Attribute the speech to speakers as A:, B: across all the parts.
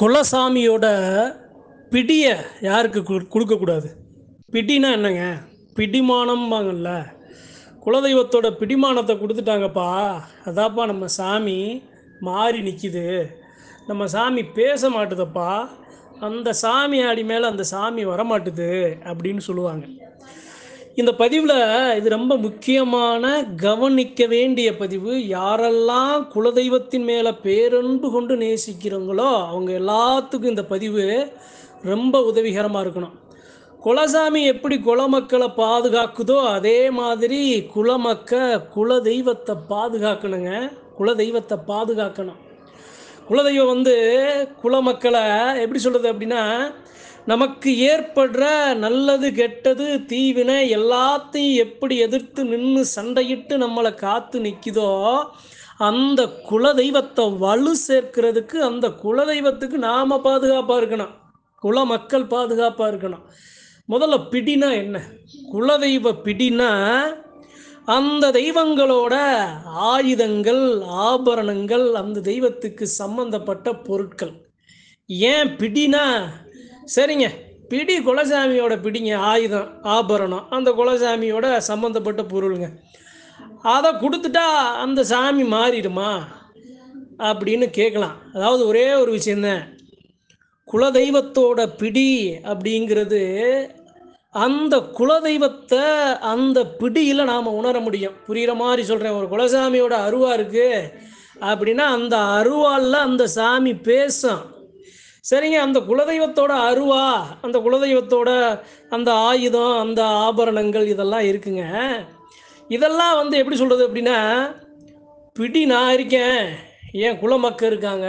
A: குலசாமியோட பிடியை யாருக்கு கொடுக்கக்கூடாது பிடினா என்னங்க பிடிமானம்பாங்கல்ல குலதெய்வத்தோட பிடிமானத்தை கொடுத்துட்டாங்கப்பா அதாப்பா நம்ம சாமி மாறி நிற்கிது நம்ம சாமி பேச மாட்டுதப்பா அந்த சாமி அடி மேலே அந்த சாமி வரமாட்டுது அப்படின்னு சொல்லுவாங்க இந்த பதிவில் இது ரொம்ப முக்கியமான கவனிக்க வேண்டிய பதிவு யாரெல்லாம் குலதெய்வத்தின் மேலே பேரன்பு கொண்டு நேசிக்கிறவங்களோ அவங்க எல்லாத்துக்கும் இந்த பதிவு ரொம்ப உதவிகரமாக இருக்கணும் குலசாமி எப்படி குலமக்களை பாதுகாக்குதோ அதே மாதிரி குலமக்க குலதெய்வத்தை பாதுகாக்கணுங்க குலதெய்வத்தை பாதுகாக்கணும் குலதெய்வம் வந்து குலமக்களை எப்படி சொல்கிறது அப்படின்னா நமக்கு ஏற்படுற நல்லது கெட்டது தீவினை எல்லாத்தையும் எப்படி எதிர்த்து நின்று சண்டையிட்டு நம்மளை காத்து நிற்கிதோ அந்த குலதெய்வத்தை வலு சேர்க்கிறதுக்கு அந்த குலதெய்வத்துக்கு நாம் பாதுகாப்பாக இருக்கணும் குல மக்கள் பாதுகாப்பாக இருக்கணும் முதல்ல பிடினா என்ன குலதெய்வ பிடினா அந்த தெய்வங்களோட ஆயுதங்கள் ஆபரணங்கள் அந்த தெய்வத்துக்கு சம்பந்தப்பட்ட பொருட்கள் ஏன் பிடினா சரிங்க பிடி குலசாமியோட பிடிங்க ஆயுதம் ஆபரணம் அந்த குலசாமியோட சம்மந்தப்பட்ட பொருளுங்க அதை கொடுத்துட்டா அந்த சாமி மாறிடுமா அப்படின்னு கேட்கலாம் அதாவது ஒரே ஒரு விஷயந்தேன் குலதெய்வத்தோட பிடி அப்படிங்கிறது அந்த குலதெய்வத்தை அந்த பிடியில் நாம் உணர முடியும் புரிகிற மாதிரி சொல்கிறேன் ஒரு குலசாமியோட அருவா இருக்குது அப்படின்னா அந்த அருவாலில் அந்த சாமி பேசும் சரிங்க அந்த குலதெய்வத்தோட அருவா அந்த குலதெய்வத்தோட அந்த ஆயுதம் அந்த ஆபரணங்கள் இதெல்லாம் இருக்குங்க இதெல்லாம் வந்து எப்படி சொல்கிறது அப்படின்னா பிடி நான் இருக்கேன் என் மக்கள் இருக்காங்க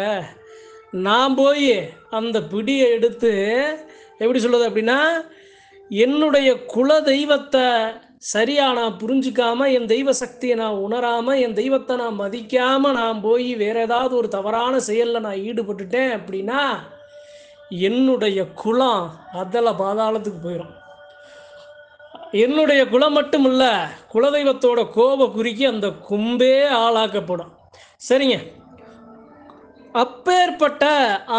A: நான் போய் அந்த பிடியை எடுத்து எப்படி சொல்கிறது அப்படின்னா என்னுடைய குல தெய்வத்தை சரியாக நான் புரிஞ்சிக்காமல் என் தெய்வ சக்தியை நான் உணராமல் என் தெய்வத்தை நான் மதிக்காமல் நான் போய் வேறு ஏதாவது ஒரு தவறான செயலில் நான் ஈடுபட்டுட்டேன் அப்படின்னா என்னுடைய குலம் அதில் பாதாளத்துக்கு போயிடும் என்னுடைய குலம் மட்டும் இல்லை குலதெய்வத்தோட கோப குறிக்கி அந்த கும்பே ஆளாக்கப்படும் சரிங்க அப்பேற்பட்ட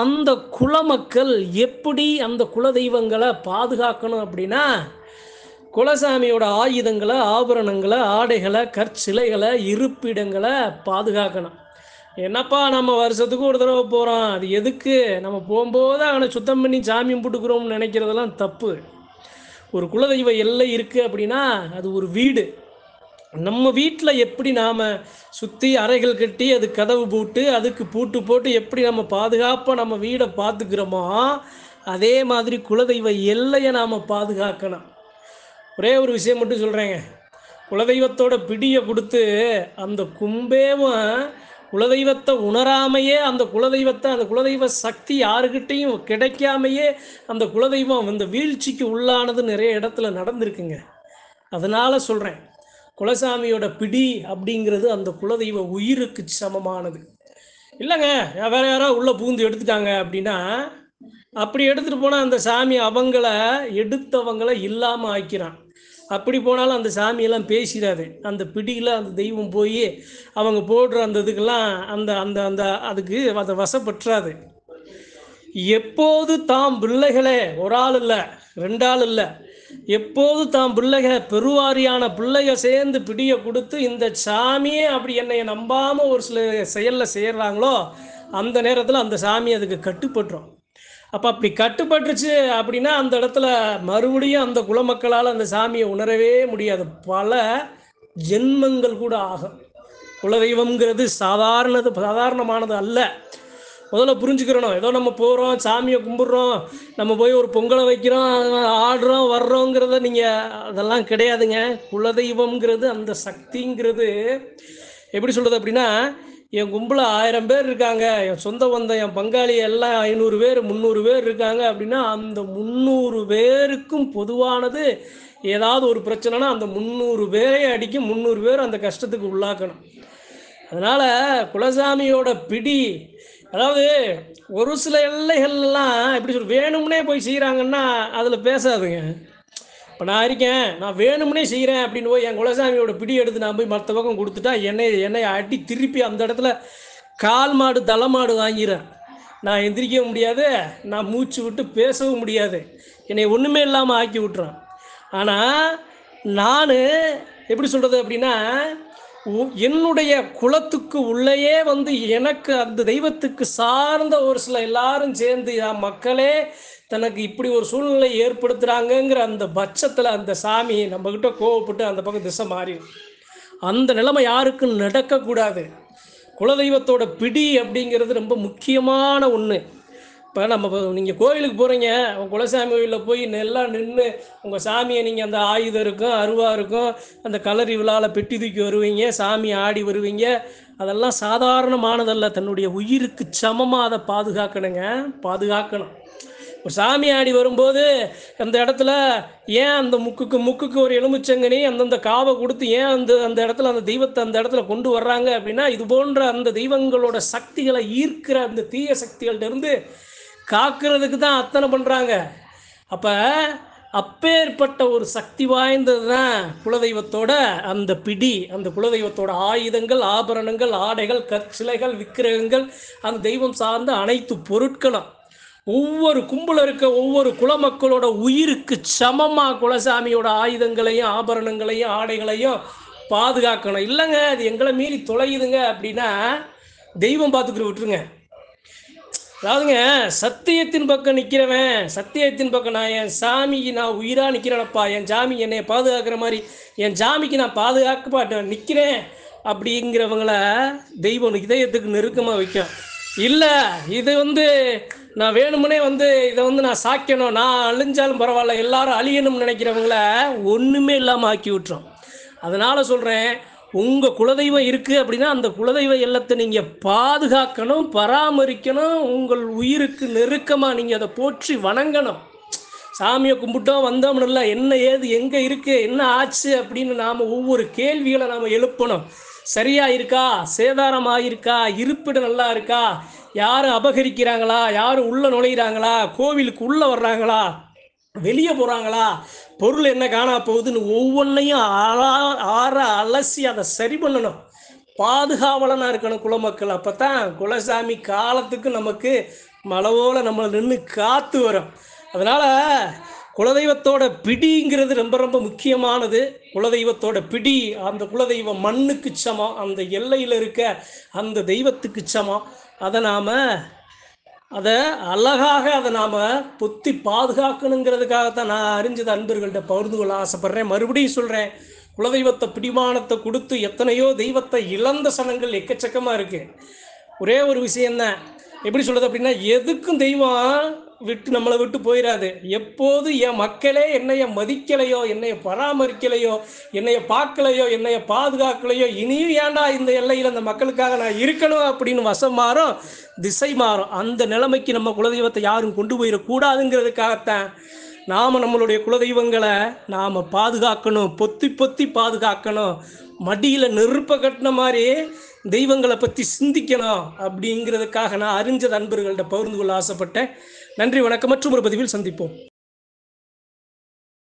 A: அந்த குலமக்கள் எப்படி அந்த குலதெய்வங்களை பாதுகாக்கணும் அப்படின்னா குலசாமியோட ஆயுதங்களை ஆபரணங்களை ஆடைகளை கற்சிலைகளை இருப்பிடங்களை பாதுகாக்கணும் என்னப்பா நம்ம வருஷத்துக்கு ஒரு தடவை போகிறோம் அது எதுக்கு நம்ம போகும்போது அவனை சுத்தம் பண்ணி சாமி போட்டுக்கிறோம்னு நினைக்கிறதெல்லாம் தப்பு ஒரு குலதெய்வ எல்லை இருக்குது அப்படின்னா அது ஒரு வீடு நம்ம வீட்டில் எப்படி நாம் சுற்றி அறைகள் கட்டி அது கதவு போட்டு அதுக்கு பூட்டு போட்டு எப்படி நம்ம பாதுகாப்பாக நம்ம வீடை பார்த்துக்கிறோமோ அதே மாதிரி குலதெய்வ எல்லையை நாம் பாதுகாக்கணும் ஒரே ஒரு விஷயம் மட்டும் சொல்கிறேங்க குலதெய்வத்தோட பிடியை கொடுத்து அந்த கும்பேவும் குலதெய்வத்தை உணராமையே அந்த குலதெய்வத்தை அந்த குலதெய்வ சக்தி யாருக்கிட்டையும் கிடைக்காமையே அந்த குலதெய்வம் இந்த வீழ்ச்சிக்கு உள்ளானது நிறைய இடத்துல நடந்திருக்குங்க அதனால் சொல்கிறேன் குலசாமியோட பிடி அப்படிங்கிறது அந்த குலதெய்வ உயிருக்கு சமமானது இல்லைங்க வேற யாரோ உள்ளே பூந்து எடுத்துட்டாங்க அப்படின்னா அப்படி எடுத்துகிட்டு போனால் அந்த சாமி அவங்கள எடுத்தவங்கள இல்லாமல் ஆக்கிறான் அப்படி போனாலும் அந்த சாமியெல்லாம் பேசிடாது அந்த பிடியில் அந்த தெய்வம் போய் அவங்க போடுற அந்த இதுக்கெல்லாம் அந்த அந்த அந்த அதுக்கு அதை வசப்பற்றாது எப்போது தாம் பிள்ளைகளே ஒரு ஆள் இல்லை ரெண்டு ஆள் இல்லை எப்போது தாம் பிள்ளைக பெருவாரியான பிள்ளைக சேர்ந்து பிடிய கொடுத்து இந்த சாமியே அப்படி என்னைய நம்பாமல் ஒரு சில செயலில் செய்கிறாங்களோ அந்த நேரத்தில் அந்த சாமி அதுக்கு கட்டுப்பட்டுரும் அப்போ அப்படி கட்டுப்பட்டுருச்சு அப்படின்னா அந்த இடத்துல மறுபடியும் அந்த குலமக்களால் அந்த சாமியை உணரவே முடியாது பல ஜென்மங்கள் கூட ஆகும் குலதெய்வம்ங்கிறது சாதாரணது சாதாரணமானது அல்ல முதல்ல புரிஞ்சுக்கிறணும் ஏதோ நம்ம போகிறோம் சாமியை கும்பிட்றோம் நம்ம போய் ஒரு பொங்கலை வைக்கிறோம் ஆடுறோம் வர்றோங்கிறத நீங்கள் அதெல்லாம் கிடையாதுங்க குலதெய்வம்ங்கிறது அந்த சக்திங்கிறது எப்படி சொல்கிறது அப்படின்னா என் கும்பல ஆயிரம் பேர் இருக்காங்க என் சொந்த வந்த என் பங்காளி எல்லாம் ஐநூறு பேர் முந்நூறு பேர் இருக்காங்க அப்படின்னா அந்த முந்நூறு பேருக்கும் பொதுவானது ஏதாவது ஒரு பிரச்சனைனா அந்த முந்நூறு பேரையும் அடிக்கும் முந்நூறு பேர் அந்த கஷ்டத்துக்கு உள்ளாக்கணும் அதனால் குலசாமியோட பிடி அதாவது ஒரு சில எல்லைகள்லாம் எப்படி சொல் வேணும்னே போய் செய்கிறாங்கன்னா அதில் பேசாதுங்க இப்போ நான் இருக்கேன் நான் வேணும்னே செய்கிறேன் அப்படின்னு போய் என் குலசாமியோட பிடி எடுத்து நான் போய் மற்ற பக்கம் கொடுத்துட்டா என்னை என்னை அடி திருப்பி அந்த இடத்துல கால் மாடு தலை மாடு வாங்கிறேன் நான் எந்திரிக்க முடியாது நான் மூச்சு விட்டு பேசவும் முடியாது என்னை ஒன்றுமே இல்லாமல் ஆக்கி விட்டுறான் ஆனால் நான் எப்படி சொல்கிறது அப்படின்னா என்னுடைய குலத்துக்கு உள்ளேயே வந்து எனக்கு அந்த தெய்வத்துக்கு சார்ந்த ஒரு சில எல்லாரும் சேர்ந்து மக்களே தனக்கு இப்படி ஒரு சூழ்நிலை ஏற்படுத்துகிறாங்கங்கிற அந்த பட்சத்தில் அந்த சாமி நம்மக்கிட்ட கோவப்பட்டு அந்த பக்கம் திசை மாறிடும் அந்த நிலைமை யாருக்கும் நடக்கக்கூடாது குலதெய்வத்தோட பிடி அப்படிங்கிறது ரொம்ப முக்கியமான ஒன்று இப்போ நம்ம நீங்கள் கோயிலுக்கு போகிறீங்க உங்கள் குலசாமி கோயிலில் போய் நெல்லாம் நின்று உங்கள் சாமியை நீங்கள் அந்த ஆயுதம் இருக்கும் அருவா இருக்கும் அந்த கலரி விழாவில் பெட்டி தூக்கி வருவீங்க சாமி ஆடி வருவீங்க அதெல்லாம் சாதாரணமானதல்ல தன்னுடைய உயிருக்கு சமமாக அதை பாதுகாக்கணுங்க பாதுகாக்கணும் சாமி ஆடி வரும்போது அந்த இடத்துல ஏன் அந்த முக்குக்கு முக்குக்கு ஒரு எலுமிச்சங்கனி அந்தந்த காவை கொடுத்து ஏன் அந்த அந்த இடத்துல அந்த தெய்வத்தை அந்த இடத்துல கொண்டு வர்றாங்க அப்படின்னா இது போன்ற அந்த தெய்வங்களோட சக்திகளை ஈர்க்கிற அந்த தீய சக்திகள்டிருந்து காக்கிறதுக்கு தான் அத்தனை பண்ணுறாங்க அப்போ அப்பேற்பட்ட ஒரு சக்தி வாய்ந்தது தான் குலதெய்வத்தோட அந்த பிடி அந்த குலதெய்வத்தோட ஆயுதங்கள் ஆபரணங்கள் ஆடைகள் கற்சிலைகள் விக்கிரகங்கள் அந்த தெய்வம் சார்ந்த அனைத்து பொருட்களும் ஒவ்வொரு கும்பல இருக்க ஒவ்வொரு குல மக்களோட உயிருக்கு சமமாக குலசாமியோட ஆயுதங்களையும் ஆபரணங்களையும் ஆடைகளையும் பாதுகாக்கணும் இல்லைங்க அது எங்களை மீறி தொலையுதுங்க அப்படின்னா தெய்வம் பார்த்துக்கிட்டு விட்டுருங்க அதாவதுங்க சத்தியத்தின் பக்கம் நிற்கிறவன் சத்தியத்தின் பக்கம் நான் என் சாமிக்கு நான் உயிராக நிற்கிறேனப்பா என் சாமி என்னை பாதுகாக்கிற மாதிரி என் சாமிக்கு நான் பாதுகாக்க மாட்டேன் நிற்கிறேன் அப்படிங்கிறவங்கள தெய்வம் இதயத்துக்கு நெருக்கமாக வைக்கும் இல்லை இது வந்து நான் வேணுமுனே வந்து இதை வந்து நான் சாக்கணும் நான் அழிஞ்சாலும் பரவாயில்ல எல்லாரும் அழியணும்னு நினைக்கிறவங்கள ஒன்றுமே இல்லாமல் ஆக்கி விட்டுரும் அதனால் சொல்கிறேன் உங்கள் குலதெய்வம் இருக்குது அப்படின்னா அந்த குலதெய்வ எல்லத்தை நீங்கள் பாதுகாக்கணும் பராமரிக்கணும் உங்கள் உயிருக்கு நெருக்கமாக நீங்கள் அதை போற்றி வணங்கணும் சாமியை கும்பிட்டோம் வந்தோம்னு இல்லை என்ன ஏது எங்கே இருக்குது என்ன ஆச்சு அப்படின்னு நாம் ஒவ்வொரு கேள்விகளை நாம் எழுப்பணும் சரியாக இருக்கா சேதாரம் ஆகிருக்கா இருப்பிடம் நல்லா இருக்கா யார் அபகரிக்கிறாங்களா யார் உள்ளே நுழையிறாங்களா கோவிலுக்கு உள்ளே வர்றாங்களா வெளியே போகிறாங்களா பொருள் என்ன காணா போகுதுன்னு ஒவ்வொன்றையும் அலா ஆற அலசி அதை சரி பண்ணணும் பாதுகாவலனாக இருக்கணும் குலமக்கள் அப்போ தான் குலசாமி காலத்துக்கு நமக்கு மலவோல நம்மளை நின்று காத்து வரும் அதனால் குலதெய்வத்தோட பிடிங்கிறது ரொம்ப ரொம்ப முக்கியமானது குலதெய்வத்தோட பிடி அந்த குலதெய்வம் மண்ணுக்கு சமம் அந்த எல்லையில் இருக்க அந்த தெய்வத்துக்கு சமம் அதை நாம் அதை அழகாக அதை நாம் புத்தி பாதுகாக்கணுங்கிறதுக்காகத்தான் நான் அறிஞ்சது அன்பர்கள்ட்ட பகிர்ந்து கொள்ள ஆசைப்பட்றேன் மறுபடியும் சொல்கிறேன் குலதெய்வத்தை பிடிமானத்தை கொடுத்து எத்தனையோ தெய்வத்தை இழந்த சனங்கள் எக்கச்சக்கமாக இருக்குது ஒரே ஒரு விஷயந்தான் எப்படி சொல்கிறது அப்படின்னா எதுக்கும் தெய்வம் விட்டு நம்மளை விட்டு போயிடாது எப்போது என் மக்களே என்னைய மதிக்கலையோ என்னைய பராமரிக்கலையோ என்னைய பார்க்கலையோ என்னைய பாதுகாக்கலையோ இனியும் ஏண்டா இந்த எல்லையில் அந்த மக்களுக்காக நான் இருக்கணும் அப்படின்னு வசம் மாறும் திசை மாறும் அந்த நிலைமைக்கு நம்ம குலதெய்வத்தை யாரும் கொண்டு போயிடக்கூடாதுங்கிறதுக்காகத்தான் நாம் நம்மளுடைய குலதெய்வங்களை நாம் பாதுகாக்கணும் பொத்தி பொத்தி பாதுகாக்கணும் மடியில் நெருப்பை கட்டின மாதிரி தெய்வங்களை பற்றி சிந்திக்கணும் அப்படிங்கிறதுக்காக நான் அறிஞ்ச நண்பர்கள்ட்ட பகிர்ந்து கொள்ள ஆசைப்பட்டேன் நன்றி வணக்கம் மற்றும் ஒரு பதிவில் சந்திப்போம்